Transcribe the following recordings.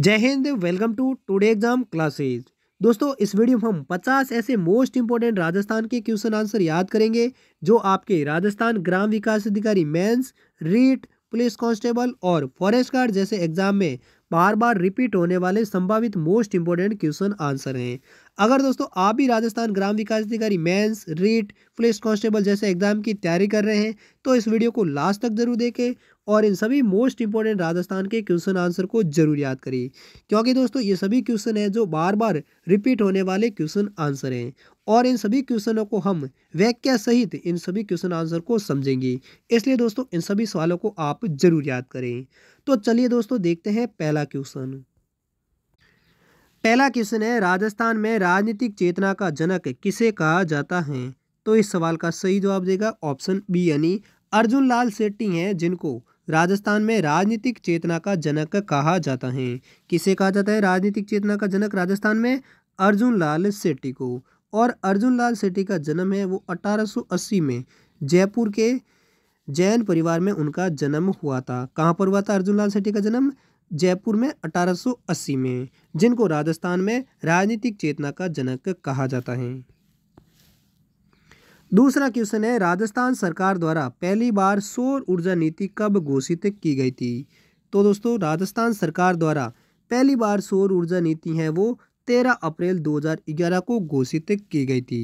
जय Hind welcome to today exam classes दोस्तों इस वीडियो में हम 50 ऐसे मोस्ट इंपॉर्टेंट राजस्थान के क्वेश्चन आंसर याद करेंगे जो आपके राजस्थान ग्राम विकास अधिकारी मेंस रीट पुलिस कांस्टेबल और फॉरेस्ट गार्ड जैसे एग्जाम में बार बार रिपीट होने वाले संभावित मोस्ट इंपॉर्टेंट क्वेश्चन आंसर हैं अगर दोस्तों आप भी राजस्थान ग्राम विकास अधिकारी मेंस रीट पुलिस कांस्टेबल जैसे एग्जाम की तैयारी कर रहे हैं तो इस वीडियो को लास्ट तक जरूर देखें और इन सभी मोस्ट इंपॉर्टेंट राजस्थान के क्वेश्चन आंसर को जरूर याद करिए क्योंकि दोस्तों ये सभी क्वेश्चन हैं जो बार बार रिपीट होने वाले क्वेश्चन आंसर हैं और इन सभी क्वेश्चनों को हम व्याख्या सहित इन सभी क्वेश्चन आंसर को समझेंगे इसलिए दोस्तों इन सभी सवालों को आप जरूर याद करें तो चलिए दोस्तों देखते हैं पहला क्वेश्चन पहला क्वेश्चन है राजस्थान में राजनीतिक चेतना का जनक किसे कहा जाता है तो इस सवाल का सही जवाब देगा ऑप्शन बी यानी अर्जुन लाल सेट्टी हैं जिनको राजस्थान में राजनीतिक चेतना का जनक कहा जाता है किसे कहा जाता है राजनीतिक चेतना का जनक राजस्थान में अर्जुन लाल सेट्टी को और अर्जुन लाल सेट्टी का जन्म है वो 1880 में जयपुर के जैन परिवार में उनका जन्म हुआ था कहाँ पर हुआ था अर्जुन लाल सेट्टी का जन्म जयपुर में 1880 में जिनको राजस्थान में राजनीतिक चेतना का जनक कहा जाता है दूसरा क्वेश्चन है राजस्थान सरकार द्वारा पहली बार सौर ऊर्जा नीति कब घोषित की गई थी तो दोस्तों राजस्थान सरकार द्वारा पहली बार सौर ऊर्जा नीति है वो तेरह अप्रैल 2011 को घोषित की गई थी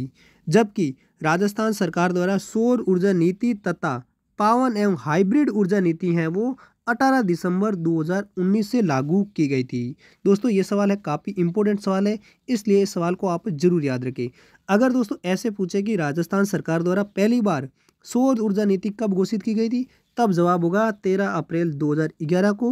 जबकि राजस्थान सरकार द्वारा सौर ऊर्जा नीति तथा पावन एवं हाइब्रिड ऊर्जा नीति है वो 18 दिसंबर 2019 से लागू की गई थी दोस्तों ये सवाल है काफ़ी इंपॉर्टेंट सवाल है इसलिए इस सवाल को आप जरूर याद रखें अगर दोस्तों ऐसे पूछे कि राजस्थान सरकार द्वारा पहली बार सौर ऊर्जा नीति कब घोषित की गई थी तब जवाब होगा तेरह अप्रैल दो को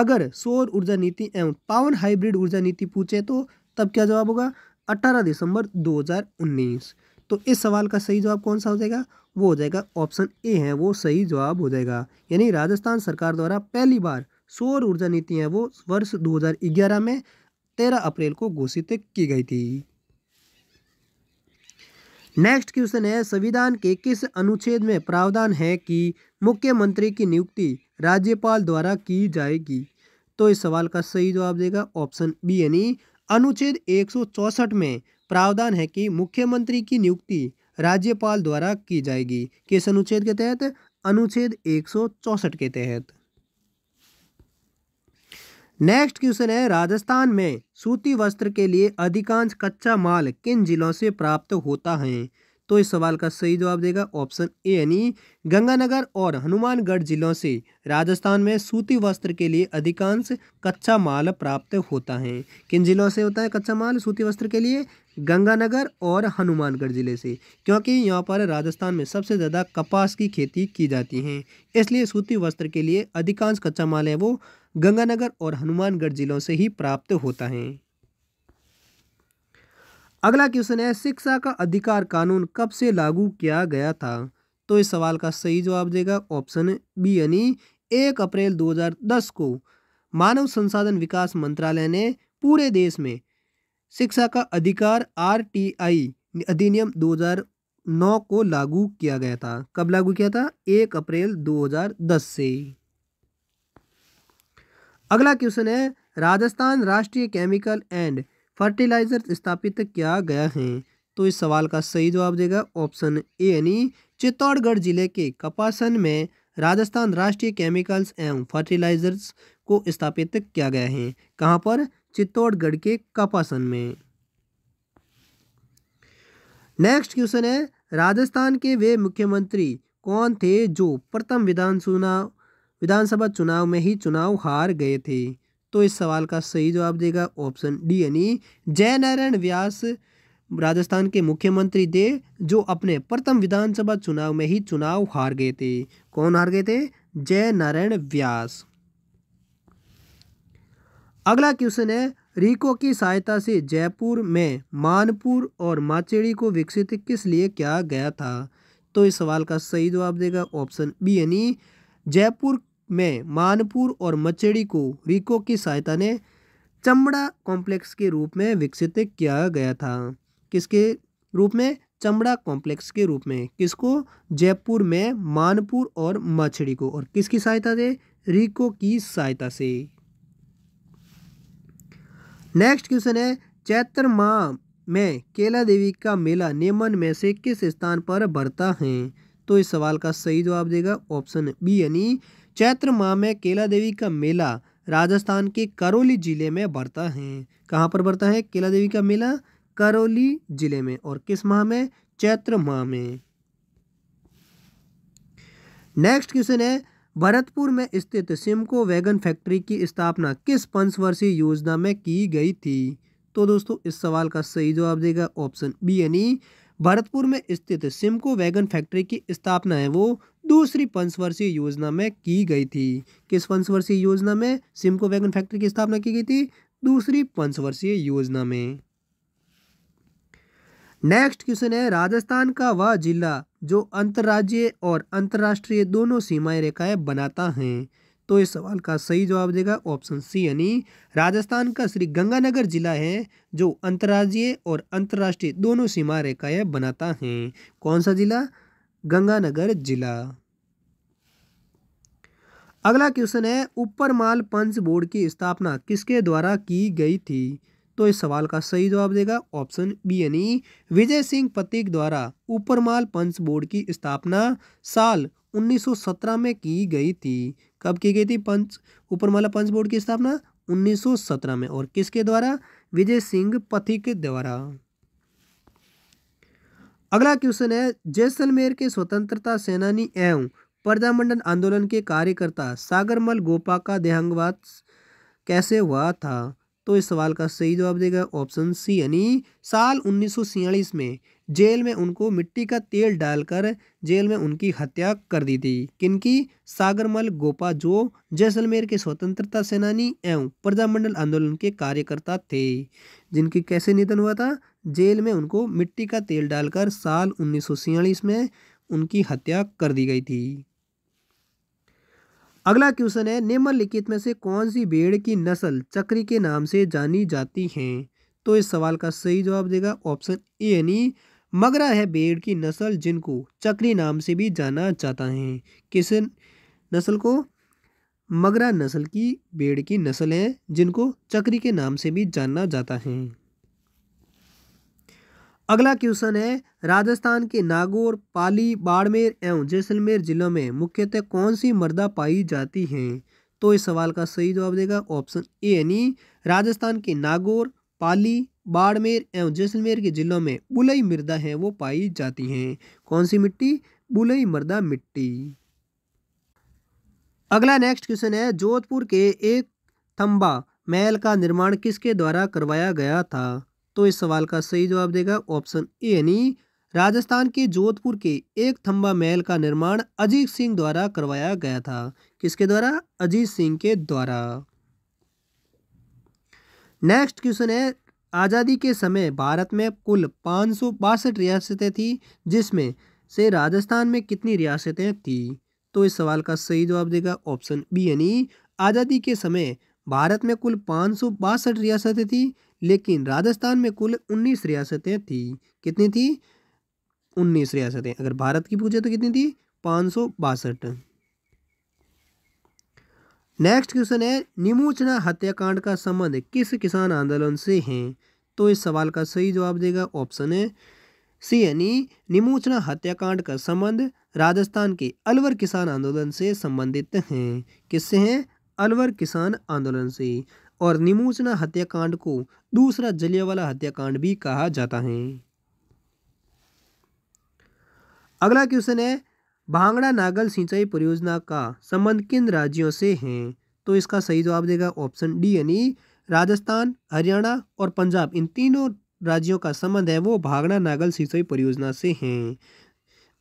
अगर सौर ऊर्जा नीति एवं पावन हाइब्रिड ऊर्जा नीति पूछे तो तब क्या जवाब होगा अट्ठारह दिसंबर 2019 तो इस सवाल का सही जवाब कौन सा हो जाएगा वो हो जाएगा ऑप्शन ए है वो सही जवाब हो जाएगा यानी राजस्थान सरकार द्वारा पहली बार सौर ऊर्जा नीति है वो वर्ष 2011 में 13 अप्रैल को घोषित की गई थी नेक्स्ट क्वेश्चन है संविधान के किस अनुच्छेद में प्रावधान है कि मुख्यमंत्री की नियुक्ति राज्यपाल द्वारा की जाएगी तो इस सवाल का सही जवाब देगा ऑप्शन बी यानी अनुच्छेद एक में प्रावधान है कि मुख्यमंत्री की नियुक्ति राज्यपाल द्वारा की जाएगी किस अनुच्छेद के तहत अनुच्छेद एक के तहत नेक्स्ट क्वेश्चन है राजस्थान में सूती वस्त्र के लिए अधिकांश कच्चा माल किन जिलों से प्राप्त होता है तो इस सवाल का सही जवाब देगा ऑप्शन ए यानी गंगानगर और हनुमानगढ़ जिलों से राजस्थान में सूती वस्त्र के लिए अधिकांश कच्चा माल प्राप्त होता है किन जिलों से होता है कच्चा माल सूती वस्त्र के लिए गंगानगर और हनुमानगढ़ ज़िले से क्योंकि यहाँ पर राजस्थान में सबसे ज़्यादा कपास की खेती की जाती है इसलिए सूती वस्त्र के लिए अधिकांश कच्चा माल है वो गंगानगर और हनुमानगढ़ जिलों से ही प्राप्त होता है अगला क्वेश्चन है शिक्षा का अधिकार कानून कब से लागू किया गया था तो इस सवाल का सही जवाब देगा ऑप्शन बी यानी एक अप्रैल 2010 को मानव संसाधन विकास मंत्रालय ने पूरे देश में शिक्षा का अधिकार आरटीआई अधिनियम 2009 को लागू किया गया था कब लागू किया था एक अप्रैल 2010 से अगला क्वेश्चन है राजस्थान राष्ट्रीय केमिकल एंड फर्टिलाइजर स्थापित किया गया है तो इस सवाल का सही जवाब देगा ऑप्शन ए यानी चित्तौड़गढ़ जिले के कपासन में राजस्थान राष्ट्रीय केमिकल्स एवं फर्टिलाइजर्स को स्थापित किया गया है कहाँ पर चित्तौड़गढ़ के कपासन में नेक्स्ट क्वेश्चन है राजस्थान के वे मुख्यमंत्री कौन थे जो प्रथम विधानसभा विधानसभा चुनाव में ही चुनाव हार गए थे तो इस सवाल का सही जवाब देगा ऑप्शन डी यानी जय नारायण व्यास राजस्थान के मुख्यमंत्री थे जो अपने प्रथम विधानसभा चुनाव में ही चुनाव हार गए थे कौन हार गए थे जय नारायण व्यास अगला क्वेश्चन है रिको की सहायता से जयपुर में मानपुर और माचेड़ी को विकसित किस लिए किया गया था तो इस सवाल का सही जवाब देगा ऑप्शन बी यानी जयपुर में मानपुर और मचेड़ी को रिको की सहायता ने चमड़ा कॉम्प्लेक्स के रूप में विकसित किया गया था किसके रूप में चमड़ा कॉम्प्लेक्स के रूप में किसको जयपुर में मानपुर और मछड़ी को और किसकी सहायता से रिको की सहायता से नेक्स्ट क्वेश्चन है चैत्र माह में केला देवी का मेला नेमन में से किस स्थान पर बढ़ता है तो इस सवाल का सही जवाब देगा ऑप्शन बी यानी चैत्र माह में केला देवी का मेला राजस्थान के करौली जिले में बढ़ता है कहाँ पर बढ़ता है केला देवी का मेला करौली जिले में और किस माह में चैत्र माह में नेक्स्ट क्वेश्चन है भरतपुर में स्थित सिमको वैगन फैक्ट्री की स्थापना किस पंचवर्षीय योजना में की गई थी तो दोस्तों इस सवाल का सही जवाब देगा ऑप्शन बी यानी भरतपुर में स्थित सिमको वैगन फैक्ट्री की स्थापना है वो दूसरी पंचवर्षीय योजना में की गई थी किस पंचवर्षीय योजना में सिमको वैगन फैक्ट्री की स्थापना की गई थी दूसरी पंचवर्षीय योजना में नेक्स्ट क्वेश्चन है राजस्थान का वह जिला जो अंतर्राज्यीय और अंतर्राष्ट्रीय दोनों सीमाएं रेखाएं बनाता है तो इस सवाल का सही जवाब देगा ऑप्शन सी यानी राजस्थान का श्री गंगानगर जिला है जो अंतर्राज्यीय और अंतर्राष्ट्रीय दोनों सीमा रेखाएं बनाता है कौन सा जिला गंगानगर जिला अगला क्वेश्चन है ऊपर माल पंच बोर्ड की स्थापना किसके द्वारा की गई थी तो इस सवाल का सही जवाब देगा ऑप्शन बी यानी विजय सिंह पतिक द्वारा ऊपरमाल पंच बोर्ड की स्थापना साल 1917 में की गई थी कब की गई थी पंच ऊपरमाला पंच बोर्ड की स्थापना 1917 में और किसके द्वारा विजय सिंह पथिक द्वारा अगला क्वेश्चन है जैसलमेर के स्वतंत्रता सेनानी एवं प्रजामंडल आंदोलन के कार्यकर्ता सागरमल गोपा का देहांगवाद कैसे हुआ था तो इस सवाल का सही जवाब देगा ऑप्शन सी यानी साल उन्नीस में जेल में उनको मिट्टी का तेल डालकर जेल में उनकी हत्या कर दी थी किनकी सागरमल गोपा जो जैसलमेर के स्वतंत्रता सेनानी एवं प्रजामंडल आंदोलन के कार्यकर्ता थे जिनकी कैसे निधन हुआ था जेल में उनको मिट्टी का तेल डालकर साल उन्नीस में उनकी हत्या कर दी गई थी अगला क्वेश्चन है निम्नलिखित में से कौन सी भेड़ की नस्ल चक्री के नाम से जानी जाती हैं तो इस सवाल का सही जवाब देगा ऑप्शन ए यानी मगरा है भेड़ की नस्ल जिनको चक्री नाम से भी जाना जाता है किस नस्ल को मगरा नस्ल की भेड़ की नस्ल है जिनको चक्री के नाम से भी जाना जाता है अगला क्वेश्चन है राजस्थान के नागौर पाली बाड़मेर एवं जैसलमेर जिलों में मुख्यतः कौन सी मृदा पाई जाती हैं तो इस सवाल का सही जवाब देगा ऑप्शन ए यानी राजस्थान के नागौर पाली बाड़मेर एवं जैसलमेर के जिलों में बुलई मृदा हैं वो पाई जाती हैं कौन सी मिट्टी बुलई मृदा मिट्टी अगला नेक्स्ट क्वेश्चन है जोधपुर के एक थम्बा महल का निर्माण किसके द्वारा करवाया गया था तो इस सवाल का सही जवाब देगा ऑप्शन ए यानी राजस्थान के जोधपुर के एक थम्बा महल का निर्माण अजीत सिंह द्वारा करवाया गया था किसके द्वारा अजीत सिंह के द्वारा नेक्स्ट क्वेश्चन है आज़ादी के समय भारत में कुल पाँच रियासतें थी जिसमें से राजस्थान में कितनी रियासतें थी तो इस सवाल का सही जवाब देगा ऑप्शन बी यानी आज़ादी के समय भारत में कुल पाँच सौ बासठ रियासतें थी लेकिन राजस्थान में कुल उन्नीस रियासतें थी कितनी थी उन्नीस रियासतें अगर भारत की पूछे तो कितनी थी पाँच सौ बासठ नेक्स्ट क्वेश्चन है निमोचना हत्याकांड का संबंध किस किसान आंदोलन से है तो इस सवाल का सही जवाब देगा ऑप्शन है सी यानी निमोचना हत्याकांड का संबंध राजस्थान के अलवर किसान आंदोलन से संबंधित हैं किससे हैं अलवर किसान आंदोलन से और निमोचना हत्याकांड को दूसरा जलियावाला हत्याकांड भी कहा जाता है अगला क्वेश्चन है भांगड़ा नागल सिंचाई परियोजना का संबंध किन राज्यों से है तो इसका सही जवाब देगा ऑप्शन डी यानी राजस्थान हरियाणा और पंजाब इन तीनों राज्यों का संबंध है वो भागड़ा नागल सिंचाई परियोजना से हैं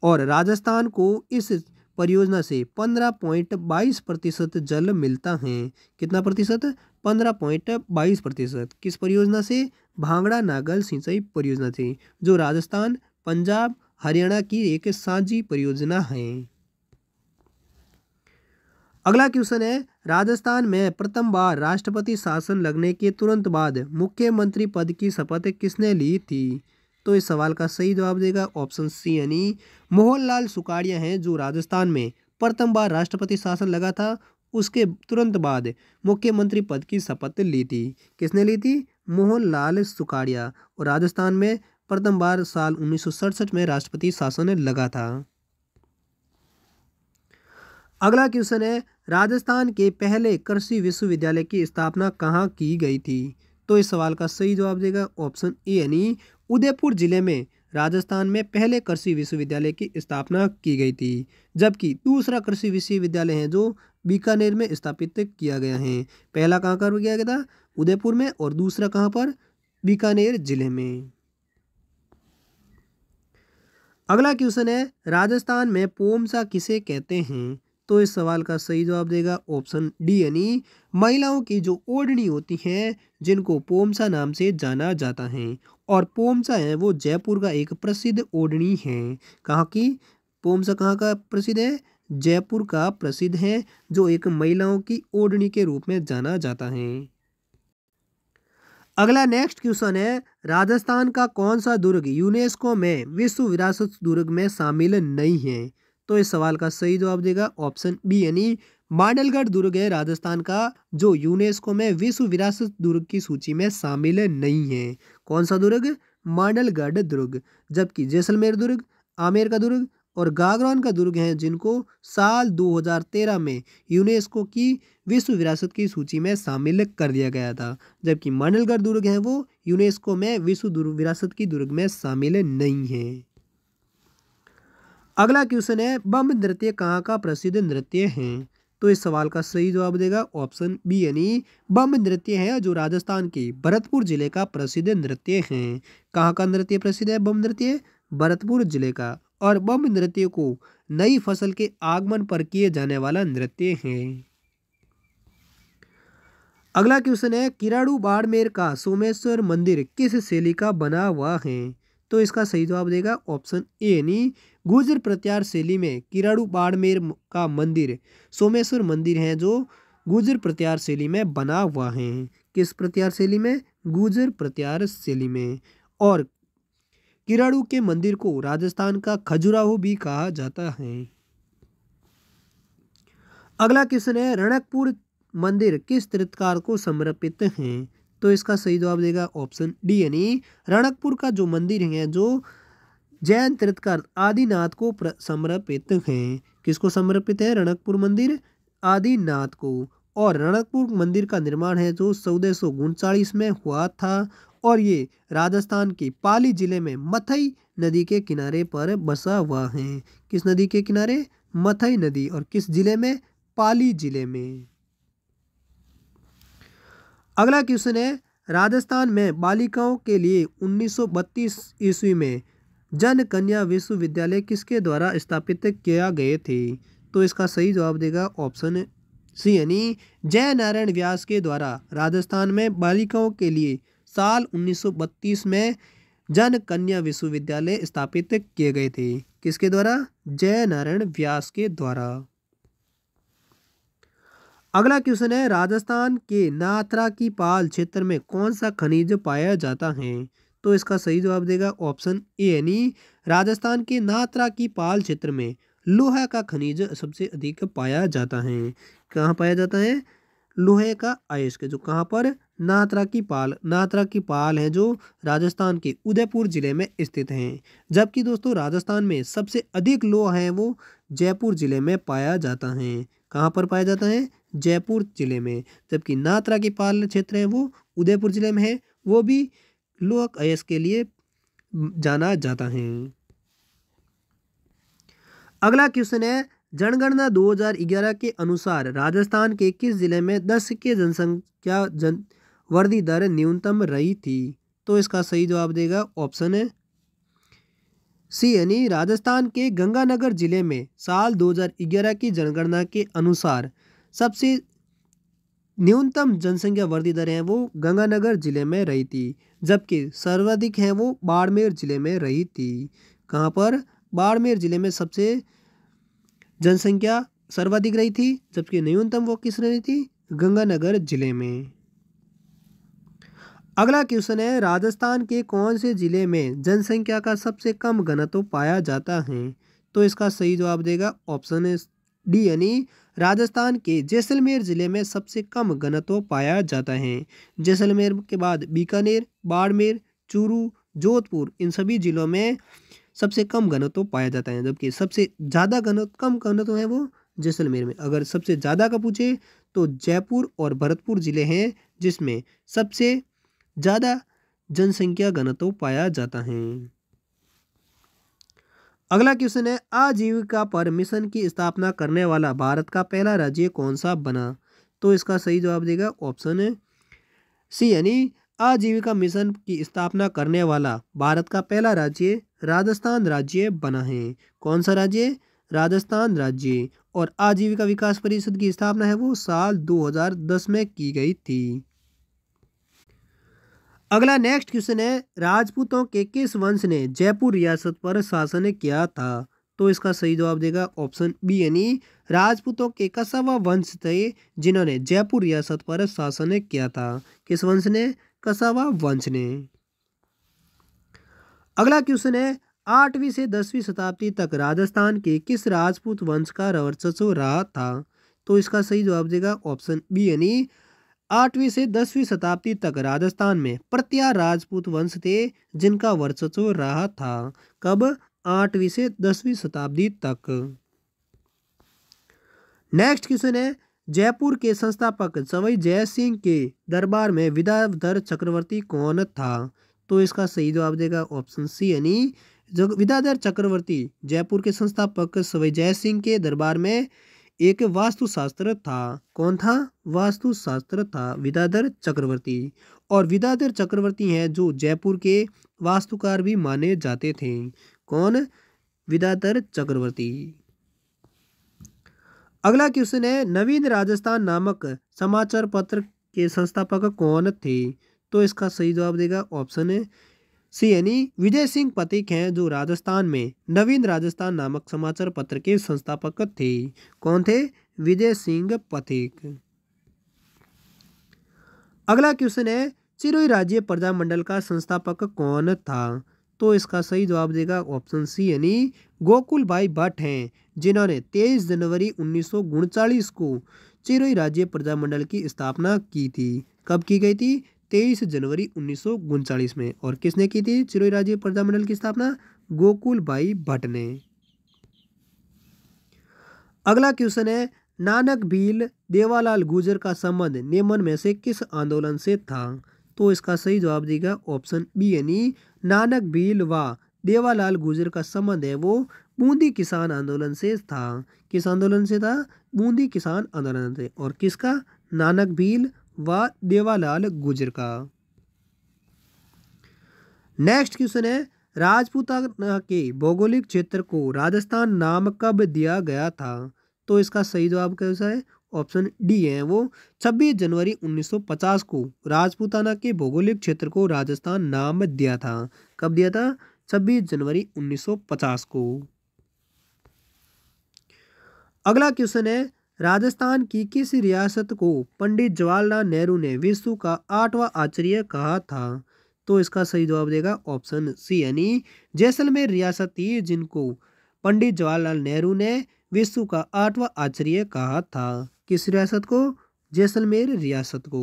और राजस्थान को इस परियोजना से पंद्रह पॉइंट बाईस प्रतिशत जल मिलता है कितना प्रतिशत पंद्रह पॉइंट बाईस प्रतिशत किस परियोजना से भांगड़ा नागल सिंचाई परियोजना से जो राजस्थान पंजाब हरियाणा की एक साझी परियोजना है अगला क्वेश्चन है राजस्थान में प्रथम बार राष्ट्रपति शासन लगने के तुरंत बाद मुख्यमंत्री पद की शपथ किसने ली थी तो इस सवाल का सही जवाब देगा ऑप्शन सी यानी मोहनलाल सुकाड़िया हैं जो राजस्थान में प्रथम बार राष्ट्रपति शासन लगा था उसके तुरंत बाद मुख्यमंत्री पद की शपथ ली थी किसने ली थी मोहनलाल सुकाड़िया और राजस्थान में प्रथम बार साल उन्नीस में राष्ट्रपति शासन लगा था अगला क्वेश्चन है राजस्थान के पहले कृषि विश्वविद्यालय की स्थापना कहाँ की गई थी तो इस सवाल का सही जवाब देगा ऑप्शन ए यानी उदयपुर जिले में राजस्थान में पहले कृषि विश्वविद्यालय की स्थापना की गई थी जबकि दूसरा कृषि विश्वविद्यालय है जो बीकानेर में स्थापित किया गया है पहला कहाँ कर गया था उदयपुर में और दूसरा कहाँ पर बीकानेर जिले में अगला क्वेश्चन है राजस्थान में पोमसा किसे कहते हैं तो इस सवाल का सही जवाब देगा ऑप्शन डी यानी महिलाओं की जो ओढ़नी होती हैं जिनको पोमसा नाम से जाना जाता है और पोमसा है वो जयपुर का एक प्रसिद्ध ओढ़नी है कहाँ की पोमसा कहाँ का प्रसिद्ध है जयपुर का प्रसिद्ध है जो एक महिलाओं की ओढ़नी के रूप में जाना जाता है अगला नेक्स्ट क्वेश्चन है राजस्थान का कौन सा दुर्ग यूनेस्को में विश्व विरासत दुर्ग में शामिल नहीं है तो इस सवाल का सही जवाब देगा ऑप्शन बी यानी मांडलगढ़ दुर्ग है राजस्थान का जो यूनेस्को में विश्व विरासत दुर्ग की सूची में शामिल नहीं है कौन सा दुर्ग मांडलगढ़ दुर्ग जबकि जैसलमेर दुर्ग आमेर का दुर्ग और गागरौन का दुर्ग हैं जिनको साल 2013 में यूनेस्को की विश्व विरासत की सूची में शामिल कर दिया गया था जबकि मांडलगढ़ दुर्ग हैं वो यूनेस्को में विश्व विरासत की दुर्ग में शामिल नहीं हैं अगला क्वेश्चन है बम नृत्य कहाँ का प्रसिद्ध नृत्य है तो इस सवाल का सही जवाब देगा ऑप्शन बी यानी बम नृत्य है जो राजस्थान के भरतपुर जिले का प्रसिद्ध नृत्य है कहाँ का नृत्य प्रसिद्ध है बम नृत्य भरतपुर जिले का और बम नृत्य को नई फसल के आगमन पर किए जाने वाला नृत्य है अगला क्वेश्चन है किराड़ू बाड़मेर का सोमेश्वर मंदिर किस शैली का बना हुआ है तो इसका सही जवाब देगा ऑप्शन ए यानी गुर्जर प्रत्यार शैली में किराड़ू बाड़मेर का मंदिर सोमेश्वर मंदिर है जो गुर्जर प्रत्यार शैली में बना हुआ है किस प्रत्यार शैली में गुर्जर प्रत्यार शैली में और किराड़ू के मंदिर को राजस्थान का खजुराहो भी कहा जाता है अगला क्वेश्चन है रणकपुर मंदिर किस तीर्थकार को समर्पित है तो इसका सही जवाब देगा ऑप्शन डी यानी रणकपुर का जो मंदिर है जो जैन तीर्थकर आदिनाथ को समर्पित हैं किसको समर्पित है रणकपुर मंदिर आदिनाथ को और रणकपुर मंदिर का निर्माण है जो चौदह सौ में हुआ था और ये राजस्थान के पाली जिले में मथई नदी के किनारे पर बसा हुआ है किस नदी के किनारे मथई नदी और किस जिले में पाली जिले में अगला क्वेश्चन है राजस्थान में बालिकाओं के लिए 1932 ईस्वी में जन कन्या विश्वविद्यालय किसके द्वारा स्थापित किया गए थे तो इसका सही जवाब देगा ऑप्शन सी यानी जय नारायण व्यास के द्वारा राजस्थान में बालिकाओं के लिए साल 1932 में जन कन्या विश्वविद्यालय स्थापित किए गए थे किसके द्वारा जय नारायण व्यास के द्वारा अगला क्वेश्चन है राजस्थान के नाथरा की पाल क्षेत्र में कौन सा खनिज पाया जाता है तो इसका सही जवाब देगा ऑप्शन ए यानी राजस्थान के नात्रा की पाल क्षेत्र में लोहा का खनिज सबसे अधिक पाया जाता है कहाँ पाया जाता है लोहे का आयुष्क जो कहाँ पर नात्रा की पाल नात्रा की पाल है जो राजस्थान के उदयपुर जिले में स्थित हैं जबकि दोस्तों राजस्थान में सबसे अधिक लोहा है वो जयपुर जिले में पाया जाता है कहाँ पर पाया जाता है जयपुर जिले में जबकि नात्रा की पाल क्षेत्र है वो उदयपुर जिले में है वो भी लोअक अयस के लिए जाना जाता है अगला क्वेश्चन है जनगणना 2011 के अनुसार राजस्थान के किस जिले में दस के जनसंख्या जन वृद्धि दर न्यूनतम रही थी तो इसका सही जवाब देगा ऑप्शन है सी यानी राजस्थान के गंगानगर जिले में साल 2011 की जनगणना के अनुसार सबसे न्यूनतम जनसंख्या वृद्धि दर है वो गंगानगर जिले में रही थी जबकि सर्वाधिक है वो बाड़मेर जिले में रही थी कहाँ पर बाड़मेर जिले में सबसे जनसंख्या सर्वाधिक रही थी जबकि न्यूनतम वो किस रही थी गंगानगर जिले में अगला क्वेश्चन है राजस्थान के कौन से जिले में जनसंख्या का सबसे कम घनत्व पाया जाता है तो इसका सही जवाब देगा ऑप्शन डी यानी राजस्थान के जैसलमेर ज़िले में सबसे कम घनत्व पाया जाता है जैसलमेर के बाद बीकानेर बाड़मेर चूरू जोधपुर इन सभी ज़िलों में सबसे कम घनत्व पाया जाता है जबकि सबसे ज़्यादा घनत्व कम घनत्व है वो जैसलमेर में अगर सबसे ज़्यादा का पूछे तो जयपुर और भरतपुर ज़िले हैं जिसमें सबसे ज़्यादा जनसंख्या घनत्व पाया जाता है अगला क्वेश्चन है आजीविका पर मिशन की स्थापना करने वाला भारत का पहला राज्य कौन सा बना तो इसका सही जवाब देगा ऑप्शन सी यानी आजीविका मिशन की स्थापना करने वाला भारत का पहला राज्य राजस्थान राज्य बना है कौन सा राज्य राजस्थान राज्य और आजीविका विकास परिषद की स्थापना है वो साल 2010 में की गई थी अगला नेक्स्ट क्वेश्चन है राजपूतों के किस वंश ने जयपुर रियासत पर शासन किया था तो इसका सही जवाब देगा ऑप्शन बी यानी राजपूतों के कसावा वंश थे जिन्होंने जयपुर रियासत पर शासन किया था किस वंश ने कसावा वंश ने अगला क्वेश्चन है आठवीं से दसवीं शताब्दी तक राजस्थान के किस राजपूत वंश का वर्चस्व रहा था तो इसका सही जवाब देगा ऑप्शन बी यानी आठवीं से दसवीं शताब्दी तक राजस्थान में प्रत्या राजपूत वंश थे जिनका वर्चस्व रहा था कब आठवीं से दसवीं शताब्दी तक नेक्स्ट क्वेश्चन है जयपुर के संस्थापक सवई जय सिंह के दरबार में विद्याधर चक्रवर्ती कौन था तो इसका सही जवाब देगा ऑप्शन सी यानी विद्याधर चक्रवर्ती जयपुर के संस्थापक सवई जय सिंह के दरबार में एक वास्तुशास्त्र था कौन था वास्तुशास्त्र था विदाधर चक्रवर्ती और विदाधर चक्रवर्ती हैं जो जयपुर के वास्तुकार भी माने जाते थे कौन विदाधर चक्रवर्ती अगला क्वेश्चन है नवीन राजस्थान नामक समाचार पत्र के संस्थापक कौन थे तो इसका सही जवाब देगा ऑप्शन सियनी विजय सिंह पतिक हैं जो राजस्थान में नवीन राजस्थान नामक समाचार पत्र के संस्थापक थे कौन थे विजय सिंह पथिक अगला क्वेश्चन है चिरोई राज्य प्रजामंडल का संस्थापक कौन था तो इसका सही जवाब देगा ऑप्शन सी यानी गोकुल भाई भट्ट हैं जिन्होंने 23 जनवरी उन्नीस को चिरोई राज्य प्रजामंडल की स्थापना की थी कब की गई थी तेईस जनवरी उन्नीस में और किसने की थी चिरोई राज्य प्रजामंडल की स्थापना गोकुल बाई भट्ट ने अगला क्वेश्चन है नानक भील देवालाल गुजर का संबंध नेमन में से किस आंदोलन से था तो इसका सही जवाब देगा ऑप्शन बी यानी नानक भील व देवालाल गुजर का संबंध है वो बूंदी किसान आंदोलन से था किस आंदोलन से था बूंदी किसान आंदोलन से और किसका नानक भील व देवालाल गुजर का नेक्स्ट क्वेश्चन है राजपूताना के भौगोलिक क्षेत्र को राजस्थान नाम कब दिया गया था तो इसका सही जवाब कैसा है ऑप्शन डी है वो 26 जनवरी 1950 को राजपूताना के भौगोलिक क्षेत्र को राजस्थान नाम दिया था कब दिया था 26 जनवरी 1950 को अगला क्वेश्चन है राजस्थान की किस रियासत को पंडित जवाहरलाल नेहरू ने विश्व का आठवां आचार्य कहा था तो इसका सही जवाब देगा ऑप्शन सी यानी जैसलमेर रियासत थी जिनको पंडित जवाहरलाल नेहरू ने विश्व का आठवां आचार्य कहा था किस रियासत को जैसलमेर रियासत को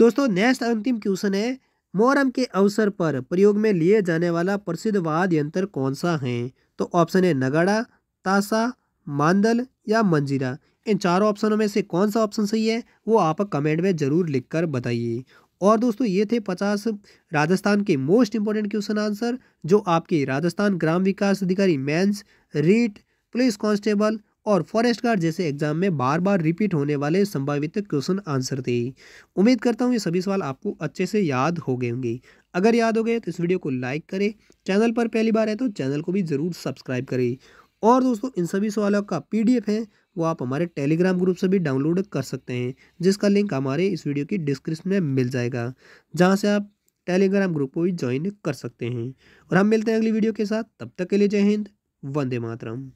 दोस्तों नेक्स्ट अंतिम क्वेश्चन है मोहरम के अवसर पर प्रयोग में लिए जाने वाला प्रसिद्ध वाद्य यंत्र कौन सा है तो ऑप्शन है नगाड़ा ताशा मांदल या मंजीरा इन चारों ऑप्शनों में से कौन सा ऑप्शन सही है वो आप कमेंट में ज़रूर लिख कर बताइए और दोस्तों ये थे पचास राजस्थान के मोस्ट इंपॉर्टेंट क्वेश्चन आंसर जो आपके राजस्थान ग्राम विकास अधिकारी मेंस रीट पुलिस कांस्टेबल और फॉरेस्ट गार्ड जैसे एग्जाम में बार बार रिपीट होने वाले संभावित क्वेश्चन आंसर थे उम्मीद करता हूँ ये सभी सवाल आपको अच्छे से याद हो गए होंगे अगर याद हो गए तो इस वीडियो को लाइक करें चैनल पर पहली बार है तो चैनल को भी ज़रूर सब्सक्राइब करें और दोस्तों इन सभी सवालों का पीडीएफ है वो आप हमारे टेलीग्राम ग्रुप से भी डाउनलोड कर सकते हैं जिसका लिंक हमारे इस वीडियो की डिस्क्रिप्शन में मिल जाएगा जहाँ से आप टेलीग्राम ग्रुप को भी ज्वाइन कर सकते हैं और हम मिलते हैं अगली वीडियो के साथ तब तक के लिए जय हिंद वंदे मातरम